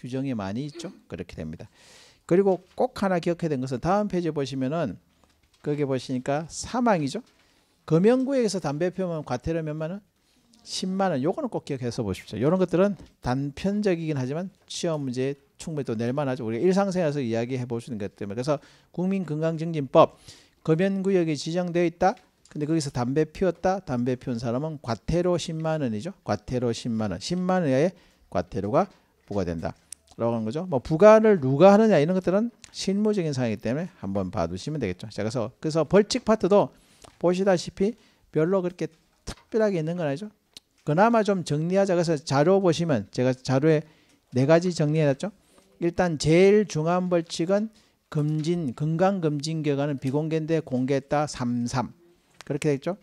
규정이 많이 있죠. 그렇게 됩니다. 그리고 꼭 하나 기억해야 되는 것은 다음 페이지 보시면은 거기 보시니까 사망이죠. 금연구역에서 담배 피우면 과태료 몇만 원? 10만 원. 요거는 꼭 기억해서 보십시오. 이런 것들은 단편적이긴 하지만 취업 문제 충분히 또 낼만하죠. 우리가 일상생활에서 이야기해 볼 수 있는 것 때문에. 그래서 국민건강증진법 금연구역이 지정되어 있다. 근데 거기서 담배 피웠다. 담배 피운 사람은 과태료 10만 원이죠. 과태료 10만 원. 10만 원의 과태료가 부과된다. 라고 하는 거죠. 뭐부과를 누가 하느냐 이런 것들은 실무적인 사항이기 때문에 한번 봐두시면 되겠죠. 자, 그래서 그래서 벌칙 파트도 보시다시피 별로 그렇게 특별하게 있는 건 아니죠. 그나마 좀 정리하자. 그래서 자료 보시면 제가 자료에 네 가지 정리해놨죠. 일단 제일 중요한 벌칙은 금진 건강 금진 결과는 비공개인데 공개했다 33 그렇게 됐죠.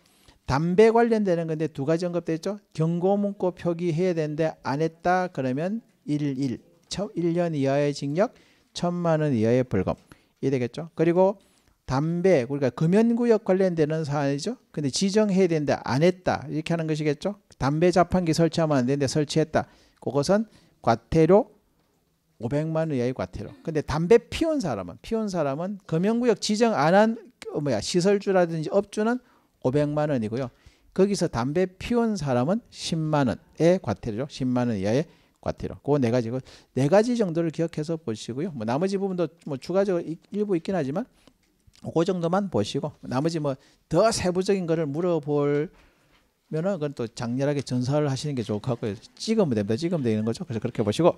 담배 관련되는 건데 두 가지 언급됐죠. 경고 문구 표기해야 되는데 안 했다 그러면 11 1년 이하의 징역, 1 천만 원 이하의 벌금. 이 되겠죠? 그리고 담배, 그러니까 금연구역 관련되는 사안이죠. 근데 지정해야 된다, 안 했다 이렇게 하는 것이겠죠. 담배 자판기 설치하면 안 되는데 설치했다. 그것은 과태료 500만 원 이하의 과태료. 근데 담배 피운 사람은 피운 사람은 금연구역 지정 안한 어, 뭐야 시설주라든지 업주는 500만 원이고요. 거기서 담배 피운 사람은 10만 원의 과태료죠. 10만 원 이하의 과태료. 그네 가지, 그네 가지 정도를 기억해서 보시고요. 뭐 나머지 부분도 뭐 추가적으로 일부 있긴 하지만 그 정도만 보시고 나머지 뭐 더 세부적인 거를 물어볼 면은 그건 또 장렬하게 전사를 하시는 게 좋을 것 같고요. 찍으면 됩니다. 찍으면 되는 거죠. 그래서 그렇게 보시고.